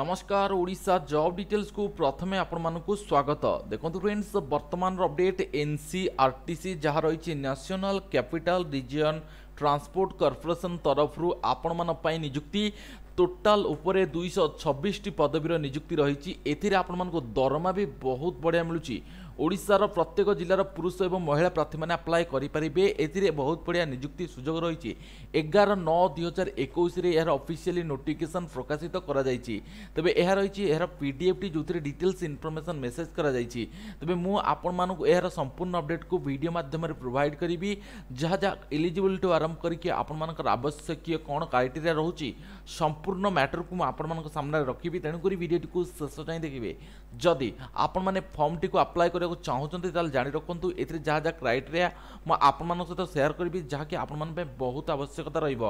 নমস্কার ওড়িশা জব ডিটেলসু প্রথমে আপনার স্বাগত দেখুন ফ্রেন্ডস বর্তমান অপডেট এনসিআরটিসি যা রয়েছে national capital region transport corporation তরফর আপনার নিযুক্তি টোটাল উপরে দুইশ ছবিশটি পদবীর নিযুক্তি রয়েছে এতে আপনার দরমা বি বহুত বড়িয়া মিলুচি ଓଡ଼ିଶାର ପ୍ରତ୍ୟେକ ଜିଲ୍ଲାର ପୁରୁଷ ଏବଂ ମହିଳା ପ୍ରାର୍ଥୀମାନେ ଆପ୍ଲାଏ କରିପାରିବେ ଏଥିରେ ବହୁତ ବଢ଼ିଆ ନିଯୁକ୍ତି ସୁଯୋଗ ରହିଛି ଏଗାର ନଅ ଦୁଇ ହଜାର ଏକୋଇଶରେ ଏହାର ଅଫିସିଆଲି ନୋଟିଫିକେସନ୍ ପ୍ରକାଶିତ କରାଯାଇଛି ତେବେ ଏହା ରହିଛି ଏହାର ପି ଡି ଏଫ୍ଟି ଯେଉଁଥିରେ ଡିଟେଲ୍ସ ଇନଫର୍ମେସନ୍ ମେସେଜ୍ କରାଯାଇଛି ତେବେ ମୁଁ ଆପଣମାନଙ୍କୁ ଏହାର ସମ୍ପୂର୍ଣ୍ଣ ଅପଡେଟ୍କୁ ଭିଡ଼ିଓ ମାଧ୍ୟମରେ ପ୍ରୋଭାଇଡ଼୍ କରିବି ଯାହା ଯାହା ଏଲିଜିବିଲିଟିରୁ ଆରମ୍ଭ କରିକି ଆପଣମାନଙ୍କର ଆବଶ୍ୟକୀୟ କ'ଣ କ୍ରାଇଟେରିଆ ରହୁଛି ସମ୍ପୂର୍ଣ୍ଣ ମ୍ୟାଟରକୁ ମୁଁ ଆପଣମାନଙ୍କ ସାମ୍ନାରେ ରଖିବି ତେଣୁକରି ଭିଡ଼ିଓଟିକୁ ଶେଷ ଯାଏଁ ଦେଖିବେ ଯଦି ଆପଣମାନେ ଫର୍ମଟିକୁ ଆପ୍ଲାଏ କରି କରିବାକୁ ଚାହୁଁଛନ୍ତି ତାହେଲେ ଜାଣି ରଖନ୍ତୁ ଏଥିରେ ଯାହା ଯାହା କ୍ରାଇଟେରିଆ ମୁଁ ଆପଣମାନଙ୍କ ସହିତ ସେୟାର କରିବି ଯାହାକି ଆପଣମାନଙ୍କ ପାଇଁ ବହୁତ ଆବଶ୍ୟକତା ରହିବ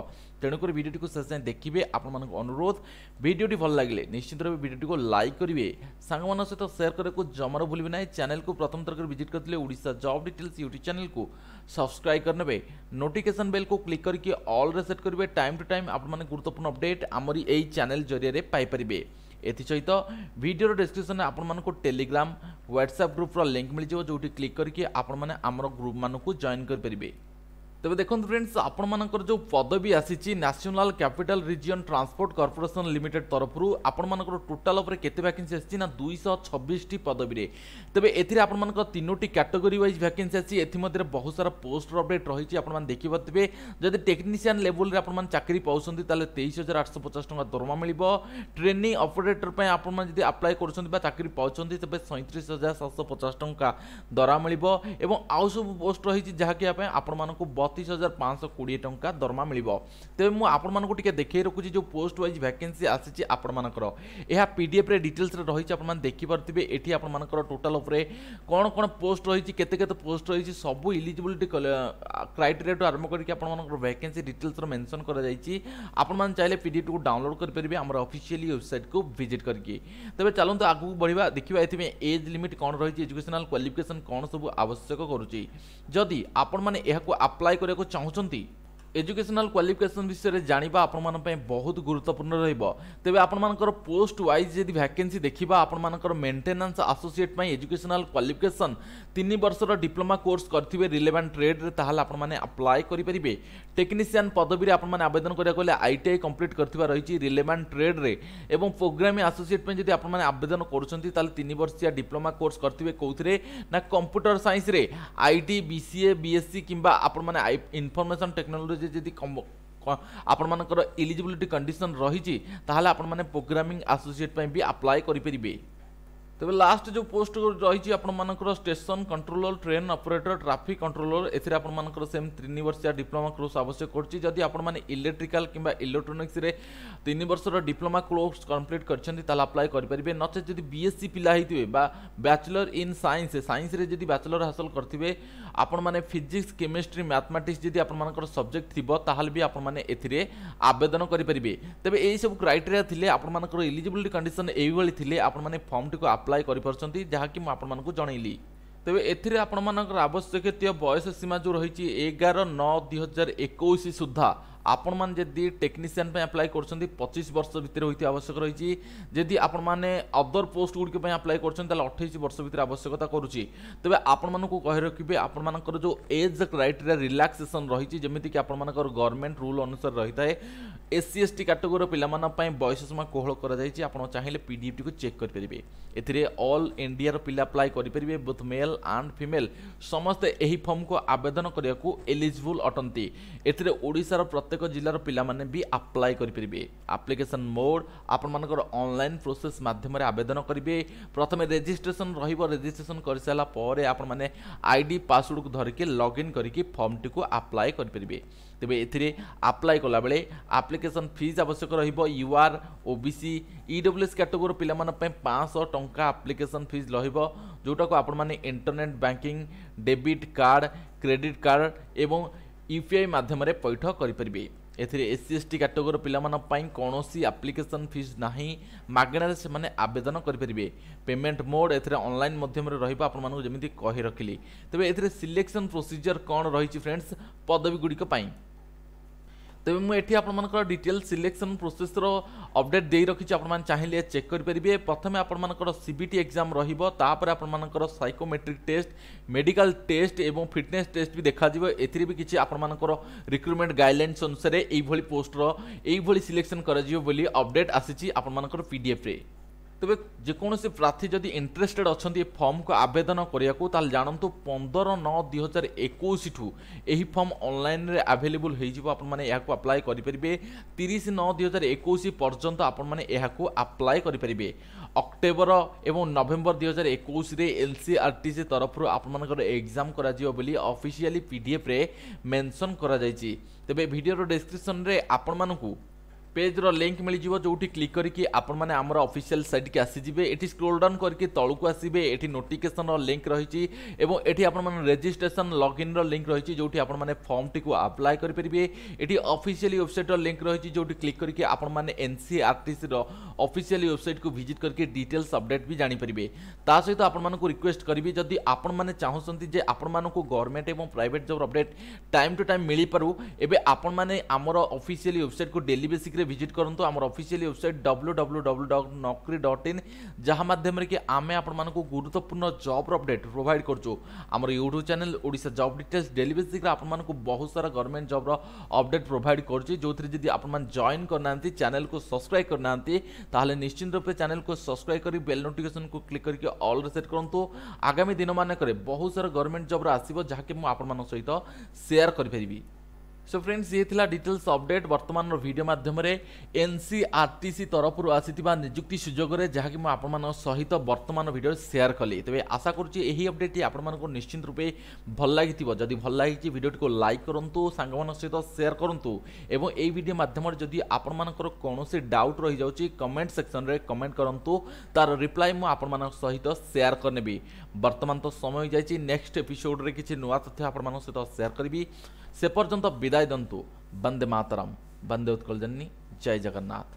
ତେଣୁକରି ଭିଡ଼ିଓଟିକୁ ଶେଷ ଯାଏଁ ଦେଖିବେ ଆପଣମାନଙ୍କୁ ଅନୁରୋଧ ଭିଡ଼ିଓଟି ଭଲ ଲାଗିଲେ ନିଶ୍ଚିତ ଭାବେ ଭିଡ଼ିଓଟିକୁ ଲାଇକ୍ କରିବେ ସାଙ୍ଗମାନଙ୍କ ସହିତ ସେୟାର କରିବାକୁ ଜମାରୁ ଭୁଲିବେ ନାହିଁ ଚ୍ୟାନେଲକୁ ପ୍ରଥମ ଥରକରେ ଭିଜିଟ୍ କରିଥିଲେ ଓଡ଼ିଶା ଜବ୍ ଡିଟେଲ୍ସ ୟୁଟ୍ୟୁବ୍ ଚ୍ୟାନେଲକୁ ସବସ୍କ୍ରାଇବ୍ କରିନେବେ ନୋଟିଫିକେସନ୍ ବେଲ୍କୁ କ୍ଲିକ୍ କରିକି ଅଲ୍ରେ ସେଟ୍ କରିବେ ଟାଇମ୍ ଟୁ ଟାଇମ୍ ଆପଣମାନେ ଗୁରୁତ୍ୱପୂର୍ଣ୍ଣ ଅପଡେଟ୍ ଆମରି ଏହି ଚ୍ୟାନେଲ ଜରିଆରେ ପାଇପାରିବେ ଏଥିସହିତ ଭିଡ଼ିଓର ଡେସ୍କ୍ରିପସନ୍ରେ ଆପଣମାନଙ୍କୁ ଟେଲିଗ୍ରାମ ହ୍ୱାଟ୍ସଆପ୍ ଗ୍ରୁପ୍ର ଲିଙ୍କ୍ ମିଳିଯିବ ଯେଉଁଠି କ୍ଲିକ୍ କରିକି ଆପଣମାନେ ଆମର ଗ୍ରୁପ୍ ମାନଙ୍କୁ ଜଏନ୍ କରିପାରିବେ ତେବେ ଦେଖନ୍ତୁ ଫ୍ରେଣ୍ଡସ୍ ଆପଣମାନଙ୍କର ଯେଉଁ ପଦବୀ ଆସିଛି national capital region transport corporation limited ତରଫରୁ ଆପଣମାନଙ୍କର ଟୋଟାଲ୍ ଉପରେ କେତେ ଭ୍ୟାକେନ୍ସି ଆସିଛି ନା ଦୁଇଶହ ଛବିଶଟି ପଦବୀରେ ତେବେ ଏଥିରେ ଆପଣମାନଙ୍କର ତିନୋଟି କ୍ୟାଟେଗୋରୀ ୱାଇଜ୍ ଭ୍ୟାକେନ୍ସି ଆସିଛି ଏଥିମଧ୍ୟରେ ବହୁତ ସାରା ପୋଷ୍ଟର ଅପଡ଼େଟ୍ ରହିଛି ଆପଣମାନେ ଦେଖିପାରୁଥିବେ ଯଦି ଟେକ୍ନିସିଆନ୍ ଲେବୁଲରେ ଆପଣମାନେ ଚାକିରି ପାଉଛନ୍ତି ତାହେଲେ ତେଇଶ ହଜାର ଆଠଶହ ପଚାଶ ଟଙ୍କା ଦରମା ମିଳିବ ଟ୍ରେନିଂ ଅପରେଟର୍ ପାଇଁ ଆପଣମାନେ ଯଦି ଆପ୍ଲାଏ କରୁଛନ୍ତି ବା ଚାକିରି ପାଉଛନ୍ତି ତେବେ ସଇଁତିରିଶ ହଜାର ସାତଶହ ପଚାଶ ଟଙ୍କା ଦରମା ମିଳିବ ଏବଂ ଆଉ ସବୁ ପୋଷ୍ଟ ରହିଛି ଯାହାକି ଏହା ପାଇଁ ଆପଣମାନଙ୍କୁ ବତ ছতিশ ହଜାର ପାଞ୍ଚଶହ କୋଡ଼ିଏ ଟଙ୍କା ଦରମା ମିଳିବ ତେବେ ମୁଁ ଆପଣମାନଙ୍କୁ ଟିକେ দেখাই ରଖୁଛି ଯେଉଁ ପୋଷ୍ଟ ୱାଇଜ୍ ଭ୍ୟାକେନ୍ସି ଆସିଛି ଆପଣମାନଙ୍କର ଏହା ପିଡ଼ିଏଫ୍ରେ ଡିଟେଲ୍ସରେ ରହିଛି ଆପଣମାନେ ଦେଖିପାରୁଥିବେ ଏଠି ଆପଣମାନଙ୍କର ଟୋଟାଲ୍ ଉପରେ କ'ଣ କ'ଣ ପୋଷ୍ଟ ରହିଛି କେତେ କେତେ ପୋଷ୍ଟ ରହିଛି ସବୁ ଇଲିଜିବିଲିଟି କ୍ରାଇଟେରିଆଠୁ ଆରମ୍ଭ କରିକି ଆପଣମାନଙ୍କର ଭ୍ୟାକେନ୍ସି ଡିଟେଲ୍ସର ମେନ୍ସନ୍ କରାଯାଇଛି ଆପଣମାନେ ଚାହିଁଲେ ପିଡ଼ିଏଫ୍ଟିକୁ ଡାଉନଲୋଡ଼୍ କରିପାରିବେ ଆମର ଅଫିସିଆଲି ୱେବସାଇଟ୍କୁ ଭିଜିଟ୍ କରିକି ତେବେ ଚାଲନ୍ତୁ ଆଗକୁ ବଢ଼ିବା ଦେଖିବା ଏଥିପାଇଁ ଏଜ୍ ଲିମିଟ୍ କ'ଣ ରହିଛି ଏଜୁକେସନାଲ୍ କ୍ୱାଲିଫିକେସନ୍ କ'ଣ ସବୁ ଆବଶ୍ୟକ କରୁଛି ଯଦି ଆପଣମାନେ ଏହାକୁ ଆପ୍ଲାଏ କରିବାକୁ ଚାହୁଁଛନ୍ତି এজুকেশনাল কোয়ালিফিকেসন বিষয়ে জাঁয়া আপনার বহুত গুরুত্বপূর্ণ রহব তবে আপনার পোস্ট ওয়াইজ যদি ভ্যাকেন্সি দেখা আপনার মেটেনান্স আসোসিয়েট এজুকেশনাল কোয়ালিফিকেসন তিন বর্ষর ডিপ্লোমা কোর্স করতে রিলেভান্ট ট্রেড্রে তাহলে আপনার আপ্লাই করে পারে টেকনিসিয়ান পদবী আপনার আবেদন করা গেলে আইটিআই কমপ্লিট করতে রয়েছে রিলেভান্ট ট্রেড্রে এবং প্রোগ্রামিং আসোসিয়েট যদি আপনার আবেদন করছেন তাহলে তিন বর্ষিয়া ডিপ্লোমা কোর্স করতে কোথায় না কম্পুটর সাইন্সরে আইটি বিসিএ বিএসসি কিংবা আপনার ইনফরমেশন টেকনোলোজি যে যদি ଆପଣମାନଙ୍କର ଏଲିଜିବିଲିଟି କଣ୍ଡିସନ୍ ରହିଛି ତାହେଲେ ଆପଣମାନେ ପ୍ରୋଗ୍ରାମିଂ ଆସୋସିଏଟ୍ ପାଇଁ ବି ଆପ୍ଲାଏ କରିପାରିବେ ତେବେ ଲାଷ୍ଟ ଯେଉଁ ପୋଷ୍ଟ ରହିଛି ଆପଣମାନଙ୍କର station controller train operator traffic controller ଏଥିରେ ଆପଣମାନଙ୍କର ସେମ୍ ତିନି ବର୍ଷିଆ ଡିପ୍ଲୋମା କୋର୍ସ ଆବଶ୍ୟକ କରୁଛି ଯଦି ଆପଣମାନେ ଇଲେକ୍ଟ୍ରିକାଲ କିମ୍ବା ଇଲେକ୍ଟ୍ରୋନିକ୍ସରେ ତିନି ବର୍ଷର ଡିପ୍ଲୋମା କୋର୍ସ କମ୍ପ୍ଲିଟ୍ କରିଛନ୍ତି ତାହେଲେ ଆପ୍ଲାଏ କରିପାରିବେ ନଚେତ୍ ଯଦି ବିଏସ୍ସି ପିଲା ହେଇଥିବେ ବା ବ୍ୟାଚଲର ଇନ୍ ସାଇନ୍ସ ସାଇନ୍ସରେ ଯଦି ବ୍ୟାଚଲର ହାସଲ କରିଥିବେ ଆପଣମାନେ ଫିଜିକ୍ସ କେମିଷ୍ଟ୍ରି ମ୍ୟାଥମେଟିକ୍ସ ଯଦି ଆପଣମାନଙ୍କର ସବଜେକ୍ଟ ଥିବ ତାହେଲେ ବି ଆପଣମାନେ ଏଥିରେ ଆବେଦନ କରିପାରିବେ ତେବେ ଏହିସବୁ କ୍ରାଇଟେରିଆ ଥିଲେ ଆପଣମାନଙ୍କର ଏଲିଜିବିଲିଟି କଣ୍ଡିସନ୍ ଏଇଭଳି ଥିଲେ ଆପଣମାନେ ଫର୍ମଟିକୁ ଆପ୍ଲାଏ କରିପାରୁଛନ୍ତି ଯାହାକି ମୁଁ ଆପଣମାନଙ୍କୁ ଜଣାଇଲି ତେବେ ଏଥିରେ ଆପଣମାନଙ୍କର ଆବଶ୍ୟକୀୟ ବୟସ ସୀମା ଯେଉଁ ରହିଛି ଏଗାର ନଅ ଦୁଇହଜାର ଏକୋଇଶ ସୁଦ୍ଧା ଆପଣମାନେ ଯଦି ଟେକ୍ନିସିଆନ୍ ପାଇଁ ଆପ୍ଲାଏ କରୁଛନ୍ତି ପଚିଶ ବର୍ଷ ଭିତରେ ହୋଇଥିବା ଆବଶ୍ୟକ ରହିଛି ଯଦି ଆପଣମାନେ ଅଦର ପୋଷ୍ଟ ଗୁଡ଼ିକ ପାଇଁ ଆପ୍ଲାଏ କରୁଛନ୍ତି ତାହେଲେ ଅଠେଇଶ ବର୍ଷ ଭିତରେ ଆବଶ୍ୟକତା କରୁଛି ତେବେ ଆପଣମାନଙ୍କୁ କହି ରଖିବେ ଆପଣମାନଙ୍କର ଯେଉଁ ଏଜ୍ କ୍ରାଇଟେରିଆ ରିଲାକ୍ସେସନ୍ ରହିଛି ଯେମିତିକି ଆପଣମାନଙ୍କର ଗଭର୍ଣ୍ଣମେଣ୍ଟ ରୁଲ୍ ଅନୁସାରେ ରହିଥାଏ ଏସ୍ସି ଏସ୍ଟି କାଟେଗୋରୀର ପିଲାମାନଙ୍କ ପାଇଁ ବୟସ ସୀମା କୋହଳ କରାଯାଇଛି ଆପଣ ଚାହିଁଲେ ପିଡ଼ିଏଫ୍ଟିକୁ ଚେକ୍ କରିପାରିବେ ଏଥିରେ ଅଲ୍ ଇଣ୍ଡିଆର ପିଲା ଆପ୍ଲାଏ କରିପାରିବେ ବୋଥ୍ ମେଲ୍ ଆଣ୍ଡ ଫିମେଲ୍ ସମସ୍ତେ ଏହି ଫର୍ମକୁ ଆବେଦନ କରିବାକୁ ଏଲିଜିବୁଲ୍ ଅଟନ୍ତି ଏଥିରେ ଓଡ଼ିଶାର ପ୍ରତ୍ୟେକ ପ୍ରତ୍ୟେକ ଜିଲ୍ଲାର ପିଲାମାନେ ବି ଆପ୍ଲାଏ କରିପାରିବେ ଆପ୍ଲିକେସନ୍ ମୋଡ଼ ଆପଣମାନଙ୍କର ଅନଲାଇନ୍ ପ୍ରୋସେସ୍ ମାଧ୍ୟମରେ ଆବେଦନ କରିବେ ପ୍ରଥମେ ରେଜିଷ୍ଟ୍ରେସନ୍ ରହିବ ରେଜିଷ୍ଟ୍ରେସନ୍ କରିସାରିଲା ପରେ ଆପଣମାନେ ଆଇ ଡି ପାସୱାର୍ଡ଼କୁ ଧରିକି ଲଗ୍ଇନ୍ କରିକି ଫର୍ମଟିକୁ ଆପ୍ଲାଏ କରିପାରିବେ ତେବେ ଏଥିରେ ଆପ୍ଲାଏ କଲାବେଳେ ଆପ୍ଲିକେସନ୍ ଫିଜ୍ ଆବଶ୍ୟକ ରହିବ U R O B C E W S category ପିଲାମାନଙ୍କ ପାଇଁ ପାଞ୍ଚଶହ ଟଙ୍କା ଆପ୍ଲିକେସନ୍ ଫିଜ୍ ରହିବ ଯେଉଁଟାକୁ ଆପଣମାନେ internet banking debit card credit card ଏବଂ ୟୁପିଆଇ ମାଧ୍ୟମରେ ପୈଠ କରିପାରିବେ ଏଥିରେ ଏସ୍ସି ଏସ୍ଟି କାଟେଗୋରୀ ପିଲାମାନଙ୍କ ପାଇଁ କୌଣସି ଆପ୍ଲିକେସନ୍ ଫିସ୍ ନାହିଁ ମାଗଣାରେ ସେମାନେ ଆବେଦନ କରିପାରିବେ ପେମେଣ୍ଟ ମୋଡ୍ ଏଥିରେ ଅନଲାଇନ୍ ମାଧ୍ୟମରେ ରହିବ ଆପଣମାନଙ୍କୁ ଯେମିତି କହି ରଖିଲି ତେବେ ଏଥିରେ ସିଲେକ୍ସନ୍ ପ୍ରୋସିଜିଅର୍ କ'ଣ ରହିଛି ଫ୍ରେଣ୍ଡସ୍ ପଦବୀଗୁଡ଼ିକ ପାଇଁ ତେବେ ମୁଁ ଏଠି ଆପଣମାନଙ୍କର ଡିଟେଲ୍ ସିଲେକ୍ସନ୍ ପ୍ରୋସେସ୍ର ଅପଡ଼େଟ୍ ଦେଇ ରଖିଛି ଆପଣମାନେ ଚାହିଁଲେ ଚେକ୍ କରିପାରିବେ ପ୍ରଥମେ ଆପଣମାନଙ୍କର ସି ବି ଟି ଏକ୍ଜାମ୍ ରହିବ ତାପରେ ଆପଣମାନଙ୍କର ସାଇକୋମେଟ୍ରିକ୍ ଟେଷ୍ଟ ମେଡ଼ିକାଲ ଟେଷ୍ଟ ଏବଂ ଫିଟନେସ୍ ଟେଷ୍ଟ ବି ଦେଖାଯିବ ଏଥିରେ ବି କିଛି ଆପଣମାନଙ୍କର ରିକ୍ରୁଟମେଣ୍ଟ ଗାଇଡ଼ଲାଇନ୍ସ ଅନୁସାରେ ଏଇଭଳି ପୋଷ୍ଟର ଏଇଭଳି ସିଲେକ୍ସନ୍ କରାଯିବ ବୋଲି ଅପଡ଼େଟ୍ ଆସିଛି ଆପଣମାନଙ୍କର ପିଡ଼ିଏଫ୍ରେ ତେବେ ଯେକୌଣସି ପ୍ରାର୍ଥୀ ଯଦି ଇଣ୍ଟରେଷ୍ଟେଡ୍ ଅଛନ୍ତି ଏ ଫର୍ମକୁ ଆବେଦନ କରିବାକୁ ତାହେଲେ ଜାଣନ୍ତୁ ପନ୍ଦର ନଅ ଦୁଇ ହଜାର ଏକୋଇଶଠୁ ଏହି ଫର୍ମ ଅନଲାଇନ୍ରେ ଆଭେଲେବୁଲ୍ ହୋଇଯିବ ଆପଣମାନେ ଏହାକୁ ଆପ୍ଲାଏ କରିପାରିବେ ତିରିଶ ନଅ ଦୁଇ ହଜାର ଏକୋଇଶ ପର୍ଯ୍ୟନ୍ତ ଆପଣମାନେ ଏହାକୁ ଆପ୍ଲାଏ କରିପାରିବେ ଅକ୍ଟୋବର ଏବଂ ନଭେମ୍ବର ଦୁଇ ହଜାର ଏକୋଇଶରେ L C R T C ତରଫରୁ ଆପଣମାନଙ୍କର ଏକ୍ଜାମ୍ କରାଯିବ ବୋଲି ଅଫିସିଆଲି ପିଡ଼ିଏଫ୍ରେ ମେନ୍ସନ୍ କରାଯାଇଛି ତେବେ ଭିଡ଼ିଓର ଡେସ୍କ୍ରିପ୍ସନ୍ରେ ଆପଣମାନଙ୍କୁ পেজর লিঙ্ক মিলিযোগ যেটি ক্লিক করি আপনার আমার অফিসিয়াল সাইটকে আসিযোবে এটি স্ক্রোল ডাউন করি তলক আসবে এটি নোটিফিকেসন লিঙ্ক রয়েছে এবং এটি আপনার রেজিষ্ট্রেসন লগ ইন্র লিঙ্ক রয়েছে যেটি আপনার ফর্মটি আপ্লাই করে পেবে এটি অফিসিয়ালি ওয়েবসাইটর লিঙ্ক রয়েছে যেটি ক্লিক করি আপনার এনসিআরটিসির অফিসিয়ালি ওয়েবসাইটকে ভিজিট করি ডিটেলস আপডেট বি জাঁপারে তা সহ আপনার রিকোয়েস্ট করবি যদি আপনার চাহুমান যে আপনার গভর্নমেন্ট এবং private job update time to time মিলিপারু এবে আপনার আমার অফিসিয়ালি ওয়েবসাইটকে ডেলি বেসিক্রে ভিজিট করতু আমার official website W W W dot Naukri dot in যা মাধ্যমে কি আমি আপনার গুরুত্বপূর্ণ জব্র অপডেট প্রোভাইড করছু আমার YouTube channel Odisha job details daily বেসিক্রে আপনার বহু সারা গভর্নমেন্ট জব্র অপডেট প্রোভাইড করছি যে যদি আপনার জয়েন করে না চ্যানেল কু সবসক্রাইব করে না তাহলে নিশ্চিন্ত রূপে চ্যানেল কু সবসক্রাইব করে বেল নোটিফিকেসন কু ক্লিক করি অল সেট করতু আগামী দিন মানুষ বহু সারা গভর্নমেন্ট জব্র আসব যা আপনার সহ সেয়ার করে সো ফ্রেন্ডস ইয়ে লা ডিটেলস অপডেট বর্তমানর ভিডিও মাধ্যমে এনসিআরটিসি তরফর আসিথিবা নিযুক্তি সুযোগরে যাকি মু আপনার সহিত বর্তমান ভিডিও সেয়ার কলি তবে আশা করছি এই অপডেটটি আপনার নিশ্চিত রূপে ভাল লাগি যদি ভাল লাগিছে ভিডিওটি লাইক করতু সাংগ সহিত সেয়ার করতু এবং এই ভিডিও মাধ্যমে যদি আপনার কৌশি ডাউট রয়ে যাচ্ছে কমেন্ট সেকশনরে কমেন্ট করতু তার রিপ্লাই মু আপনার সহিত সেয়ার করেবি বর্তমান তো সময় যাই নেক্সট এপিসোডে কিছু নূয়া তথ্য আপনার সহিত সেয়ার করবি से पर्यंत বিদায় দন্তু বন্দে মাতরম বন্দে উৎকলদিনী জয় জগন্নাথ